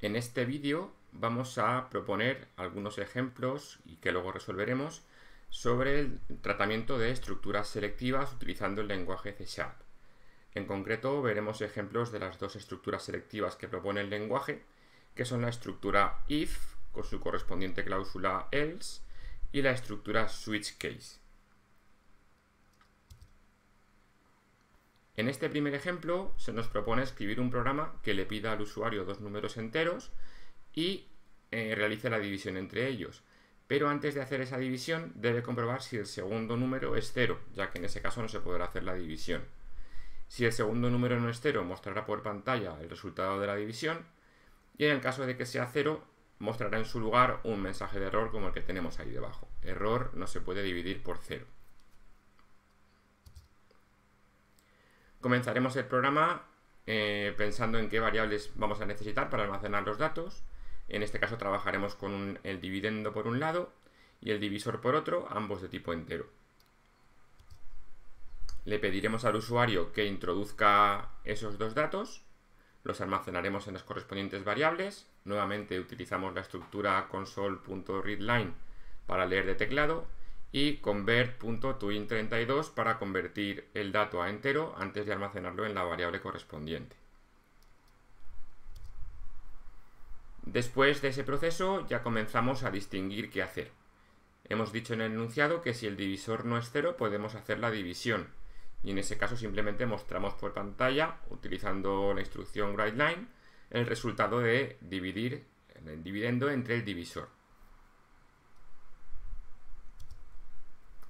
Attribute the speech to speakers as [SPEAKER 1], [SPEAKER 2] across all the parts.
[SPEAKER 1] En este vídeo vamos a proponer algunos ejemplos y que luego resolveremos sobre el tratamiento de estructuras selectivas utilizando el lenguaje C En concreto veremos ejemplos de las dos estructuras selectivas que propone el lenguaje, que son la estructura if con su correspondiente cláusula else y la estructura switch case. En este primer ejemplo se nos propone escribir un programa que le pida al usuario dos números enteros y eh, realice la división entre ellos. Pero antes de hacer esa división debe comprobar si el segundo número es cero, ya que en ese caso no se podrá hacer la división. Si el segundo número no es cero, mostrará por pantalla el resultado de la división y en el caso de que sea cero, mostrará en su lugar un mensaje de error como el que tenemos ahí debajo. Error no se puede dividir por cero. Comenzaremos el programa eh, pensando en qué variables vamos a necesitar para almacenar los datos. En este caso trabajaremos con el dividendo por un lado y el divisor por otro, ambos de tipo entero. Le pediremos al usuario que introduzca esos dos datos, los almacenaremos en las correspondientes variables, nuevamente utilizamos la estructura console.readline para leer de teclado y converttwin 32 para convertir el dato a entero antes de almacenarlo en la variable correspondiente. Después de ese proceso ya comenzamos a distinguir qué hacer. Hemos dicho en el enunciado que si el divisor no es cero podemos hacer la división y en ese caso simplemente mostramos por pantalla utilizando la instrucción writeLine, el resultado de dividir el dividendo entre el divisor.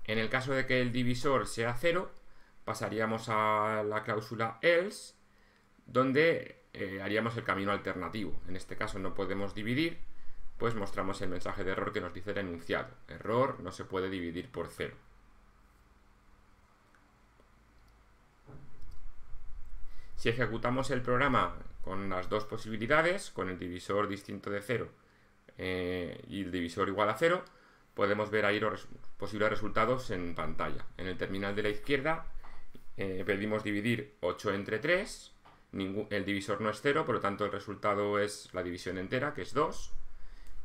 [SPEAKER 1] En el caso de que el divisor sea 0, pasaríamos a la cláusula else, donde eh, haríamos el camino alternativo. En este caso no podemos dividir, pues mostramos el mensaje de error que nos dice el enunciado. Error, no se puede dividir por 0. Si ejecutamos el programa con las dos posibilidades, con el divisor distinto de 0 eh, y el divisor igual a 0, podemos ver ahí los posibles resultados en pantalla. En el terminal de la izquierda eh, pedimos dividir 8 entre 3, el divisor no es 0, por lo tanto el resultado es la división entera, que es 2.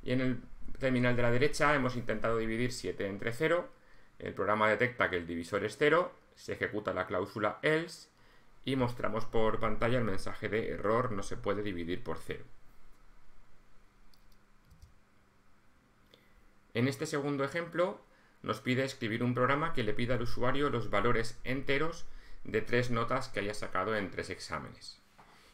[SPEAKER 1] Y en el terminal de la derecha hemos intentado dividir 7 entre 0, el programa detecta que el divisor es 0, se ejecuta la cláusula else y mostramos por pantalla el mensaje de error no se puede dividir por 0. En este segundo ejemplo nos pide escribir un programa que le pida al usuario los valores enteros de tres notas que haya sacado en tres exámenes.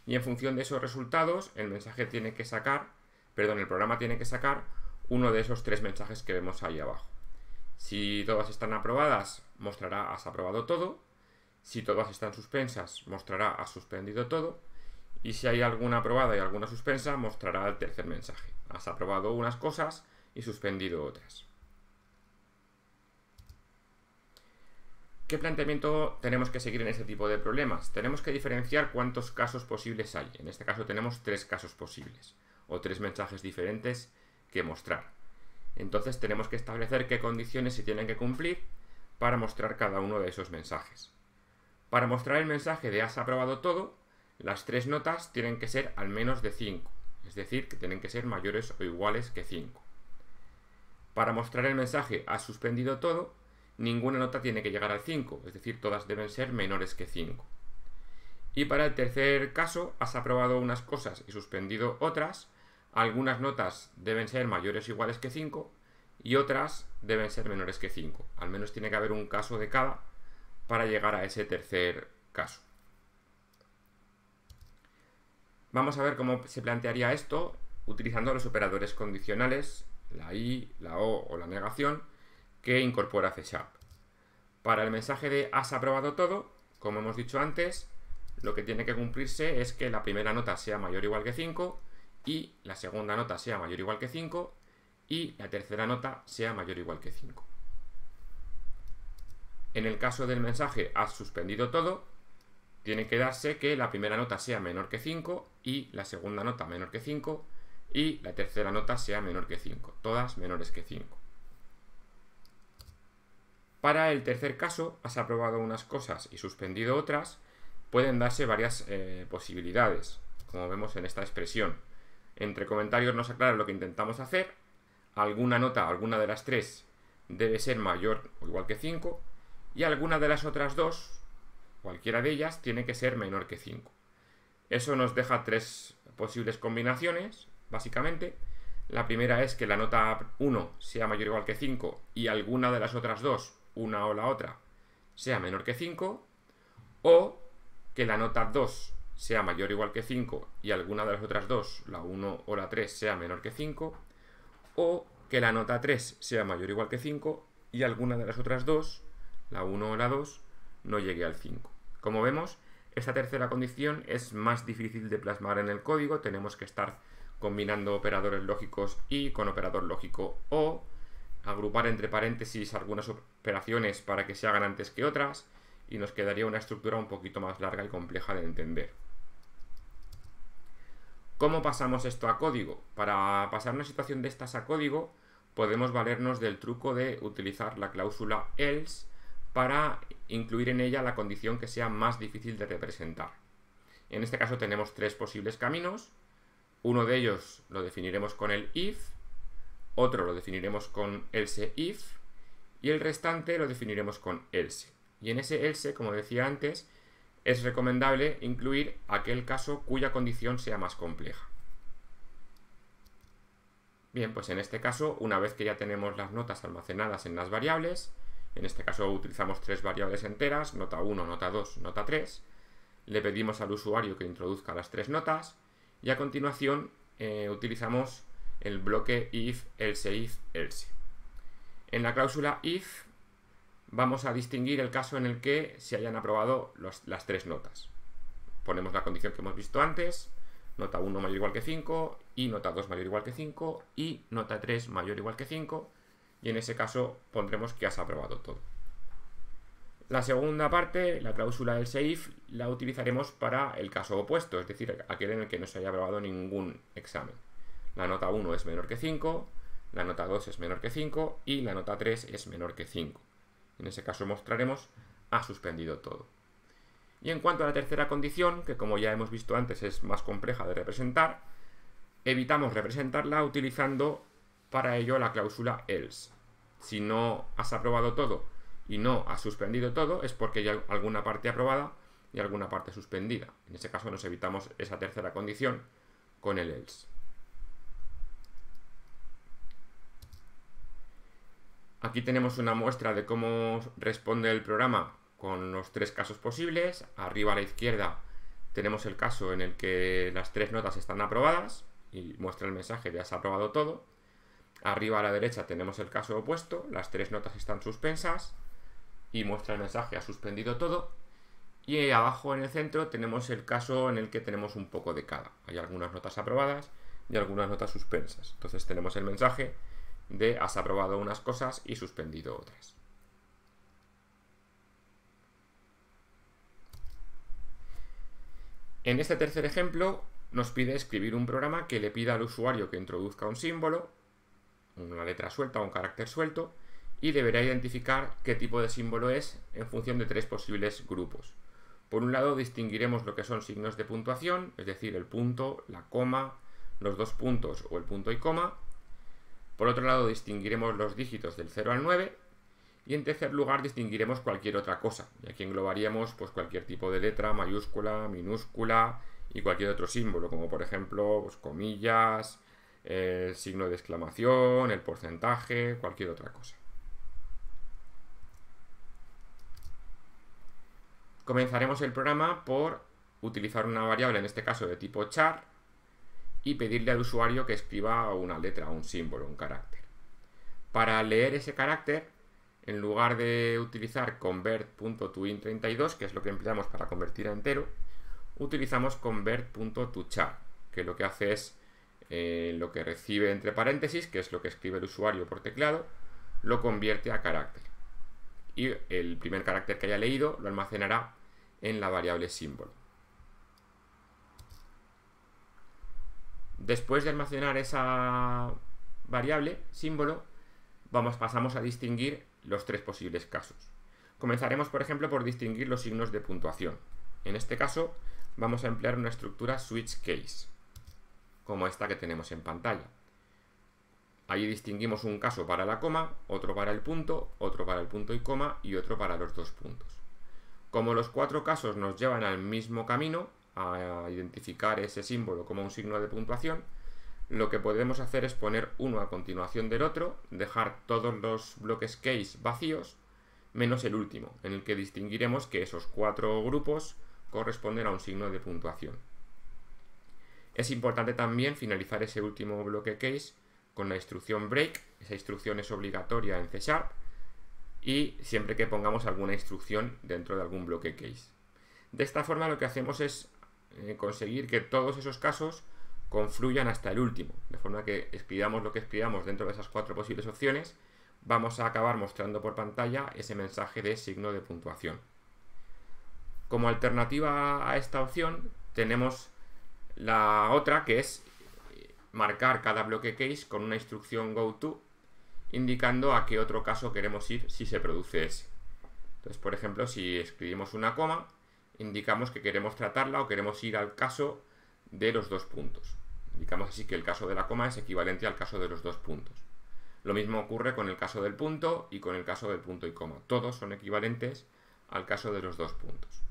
[SPEAKER 1] Y en función de esos resultados, el mensaje tiene que sacar, perdón, el programa tiene que sacar uno de esos tres mensajes que vemos ahí abajo. Si todas están aprobadas, mostrará has aprobado todo. Si todas están suspensas, mostrará has suspendido todo. Y si hay alguna aprobada y alguna suspensa, mostrará el tercer mensaje. Has aprobado unas cosas, y suspendido otras. ¿Qué planteamiento tenemos que seguir en ese tipo de problemas? Tenemos que diferenciar cuántos casos posibles hay. En este caso tenemos tres casos posibles o tres mensajes diferentes que mostrar. Entonces tenemos que establecer qué condiciones se tienen que cumplir para mostrar cada uno de esos mensajes. Para mostrar el mensaje de has aprobado todo, las tres notas tienen que ser al menos de 5, es decir, que tienen que ser mayores o iguales que 5. Para mostrar el mensaje has suspendido todo, ninguna nota tiene que llegar al 5, es decir, todas deben ser menores que 5. Y para el tercer caso, has aprobado unas cosas y suspendido otras, algunas notas deben ser mayores o iguales que 5 y otras deben ser menores que 5. Al menos tiene que haber un caso de cada para llegar a ese tercer caso. Vamos a ver cómo se plantearía esto utilizando los operadores condicionales la I, la O o la negación que incorpora C Para el mensaje de has aprobado todo, como hemos dicho antes, lo que tiene que cumplirse es que la primera nota sea mayor o igual que 5 y la segunda nota sea mayor o igual que 5 y la tercera nota sea mayor o igual que 5. En el caso del mensaje has suspendido todo, tiene que darse que la primera nota sea menor que 5 y la segunda nota menor que 5 y la tercera nota sea menor que 5, todas menores que 5. Para el tercer caso, has aprobado unas cosas y suspendido otras, pueden darse varias eh, posibilidades, como vemos en esta expresión. Entre comentarios nos aclara lo que intentamos hacer, alguna nota, alguna de las tres, debe ser mayor o igual que 5, y alguna de las otras dos, cualquiera de ellas, tiene que ser menor que 5. Eso nos deja tres posibles combinaciones básicamente. La primera es que la nota 1 sea mayor o igual que 5 y alguna de las otras dos, una o la otra, sea menor que 5. O que la nota 2 sea mayor o igual que 5 y alguna de las otras dos, la 1 o la 3, sea menor que 5. O que la nota 3 sea mayor o igual que 5 y alguna de las otras dos, la 1 o la 2, no llegue al 5. Como vemos, esta tercera condición es más difícil de plasmar en el código, tenemos que estar combinando operadores lógicos y con operador lógico o, agrupar entre paréntesis algunas operaciones para que se hagan antes que otras y nos quedaría una estructura un poquito más larga y compleja de entender. ¿Cómo pasamos esto a código? Para pasar una situación de estas a código podemos valernos del truco de utilizar la cláusula else para incluir en ella la condición que sea más difícil de representar. En este caso tenemos tres posibles caminos uno de ellos lo definiremos con el if, otro lo definiremos con else if y el restante lo definiremos con else. Y en ese else, como decía antes, es recomendable incluir aquel caso cuya condición sea más compleja. Bien, pues en este caso, una vez que ya tenemos las notas almacenadas en las variables, en este caso utilizamos tres variables enteras, nota 1, nota 2, nota 3, le pedimos al usuario que introduzca las tres notas, y a continuación eh, utilizamos el bloque if, else, if, else. En la cláusula if vamos a distinguir el caso en el que se hayan aprobado las tres notas. Ponemos la condición que hemos visto antes, nota 1 mayor o igual que 5, y nota 2 mayor o igual que 5, y nota 3 mayor o igual que 5, y en ese caso pondremos que has aprobado todo. La segunda parte, la cláusula del SAFE, la utilizaremos para el caso opuesto, es decir, aquel en el que no se haya aprobado ningún examen. La nota 1 es menor que 5, la nota 2 es menor que 5 y la nota 3 es menor que 5. En ese caso mostraremos ha suspendido todo. Y en cuanto a la tercera condición, que como ya hemos visto antes es más compleja de representar, evitamos representarla utilizando para ello la cláusula else. Si no has aprobado todo, y no ha suspendido todo, es porque hay alguna parte aprobada y alguna parte suspendida. En ese caso nos evitamos esa tercera condición con el else. Aquí tenemos una muestra de cómo responde el programa con los tres casos posibles. Arriba a la izquierda tenemos el caso en el que las tres notas están aprobadas y muestra el mensaje ya se ha aprobado todo. Arriba a la derecha tenemos el caso opuesto, las tres notas están suspensas y muestra el mensaje ha suspendido todo. Y abajo en el centro tenemos el caso en el que tenemos un poco de cada. Hay algunas notas aprobadas y algunas notas suspensas. Entonces tenemos el mensaje de has aprobado unas cosas y suspendido otras. En este tercer ejemplo nos pide escribir un programa que le pida al usuario que introduzca un símbolo, una letra suelta o un carácter suelto, y deberá identificar qué tipo de símbolo es en función de tres posibles grupos. Por un lado distinguiremos lo que son signos de puntuación, es decir, el punto, la coma, los dos puntos o el punto y coma. Por otro lado distinguiremos los dígitos del 0 al 9 y en tercer lugar distinguiremos cualquier otra cosa. Y aquí englobaríamos pues, cualquier tipo de letra, mayúscula, minúscula y cualquier otro símbolo, como por ejemplo pues, comillas, el eh, signo de exclamación, el porcentaje, cualquier otra cosa. Comenzaremos el programa por utilizar una variable, en este caso de tipo char, y pedirle al usuario que escriba una letra, un símbolo, un carácter. Para leer ese carácter, en lugar de utilizar convert.toIn32, que es lo que empleamos para convertir a entero, utilizamos convert.toChar, que lo que hace es eh, lo que recibe entre paréntesis, que es lo que escribe el usuario por teclado, lo convierte a carácter. Y el primer carácter que haya leído lo almacenará en la variable símbolo. Después de almacenar esa variable símbolo, vamos, pasamos a distinguir los tres posibles casos. Comenzaremos, por ejemplo, por distinguir los signos de puntuación. En este caso, vamos a emplear una estructura switch case, como esta que tenemos en pantalla. Allí distinguimos un caso para la coma, otro para el punto, otro para el punto y coma y otro para los dos puntos. Como los cuatro casos nos llevan al mismo camino, a identificar ese símbolo como un signo de puntuación, lo que podemos hacer es poner uno a continuación del otro, dejar todos los bloques case vacíos, menos el último, en el que distinguiremos que esos cuatro grupos corresponden a un signo de puntuación. Es importante también finalizar ese último bloque case con la instrucción break, esa instrucción es obligatoria en C Sharp, y siempre que pongamos alguna instrucción dentro de algún bloque case. De esta forma lo que hacemos es eh, conseguir que todos esos casos confluyan hasta el último, de forma que escribamos lo que escribamos dentro de esas cuatro posibles opciones, vamos a acabar mostrando por pantalla ese mensaje de signo de puntuación. Como alternativa a esta opción tenemos la otra que es marcar cada bloque case con una instrucción goTo indicando a qué otro caso queremos ir si se produce ese. Entonces, por ejemplo, si escribimos una coma, indicamos que queremos tratarla o queremos ir al caso de los dos puntos. Indicamos así que el caso de la coma es equivalente al caso de los dos puntos. Lo mismo ocurre con el caso del punto y con el caso del punto y coma. Todos son equivalentes al caso de los dos puntos.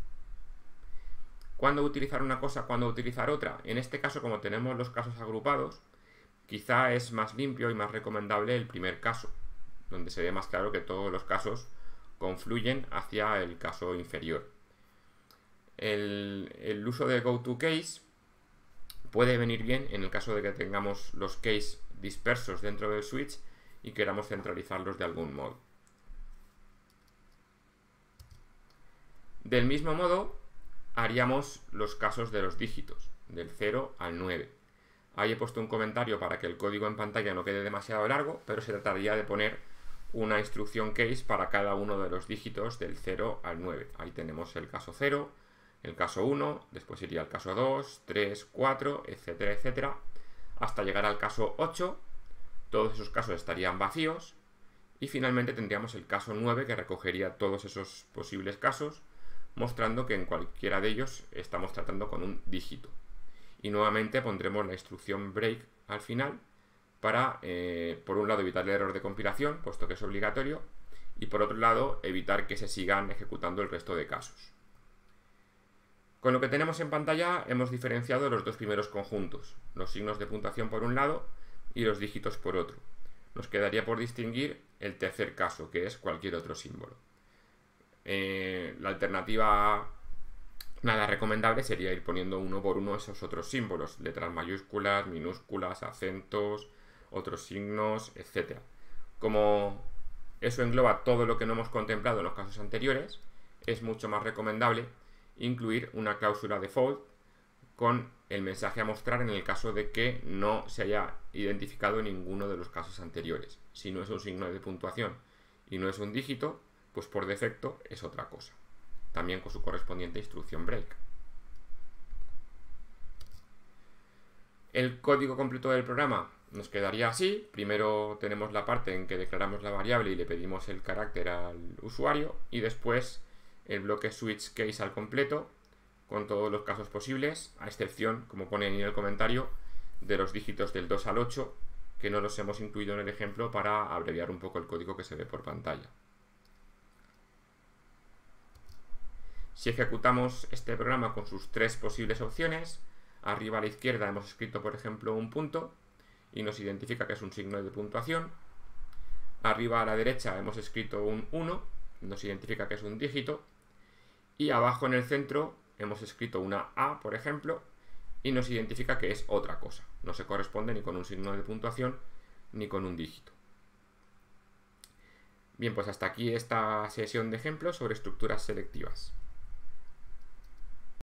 [SPEAKER 1] ¿Cuándo utilizar una cosa? ¿Cuándo utilizar otra? En este caso, como tenemos los casos agrupados, Quizá es más limpio y más recomendable el primer caso, donde se ve más claro que todos los casos confluyen hacia el caso inferior. El, el uso de GoToCase puede venir bien en el caso de que tengamos los case dispersos dentro del switch y queramos centralizarlos de algún modo. Del mismo modo, haríamos los casos de los dígitos, del 0 al 9. Ahí he puesto un comentario para que el código en pantalla no quede demasiado largo, pero se trataría de poner una instrucción case para cada uno de los dígitos del 0 al 9. Ahí tenemos el caso 0, el caso 1, después iría el caso 2, 3, 4, etcétera, etcétera, hasta llegar al caso 8. Todos esos casos estarían vacíos. Y finalmente tendríamos el caso 9 que recogería todos esos posibles casos, mostrando que en cualquiera de ellos estamos tratando con un dígito y nuevamente pondremos la instrucción break al final para, eh, por un lado, evitar el error de compilación, puesto que es obligatorio, y por otro lado, evitar que se sigan ejecutando el resto de casos. Con lo que tenemos en pantalla hemos diferenciado los dos primeros conjuntos, los signos de puntuación por un lado y los dígitos por otro. Nos quedaría por distinguir el tercer caso, que es cualquier otro símbolo. Eh, la alternativa Nada recomendable sería ir poniendo uno por uno esos otros símbolos, letras mayúsculas, minúsculas, acentos, otros signos, etc. Como eso engloba todo lo que no hemos contemplado en los casos anteriores, es mucho más recomendable incluir una cláusula default con el mensaje a mostrar en el caso de que no se haya identificado ninguno de los casos anteriores. Si no es un signo de puntuación y no es un dígito, pues por defecto es otra cosa también con su correspondiente instrucción break. El código completo del programa nos quedaría así. Primero tenemos la parte en que declaramos la variable y le pedimos el carácter al usuario y después el bloque switch case al completo con todos los casos posibles, a excepción, como pone en el comentario, de los dígitos del 2 al 8 que no los hemos incluido en el ejemplo para abreviar un poco el código que se ve por pantalla. Si ejecutamos este programa con sus tres posibles opciones, arriba a la izquierda hemos escrito, por ejemplo, un punto y nos identifica que es un signo de puntuación. Arriba a la derecha hemos escrito un 1, nos identifica que es un dígito. Y abajo en el centro hemos escrito una A, por ejemplo, y nos identifica que es otra cosa. No se corresponde ni con un signo de puntuación ni con un dígito. Bien, pues hasta aquí esta sesión de ejemplos sobre estructuras selectivas.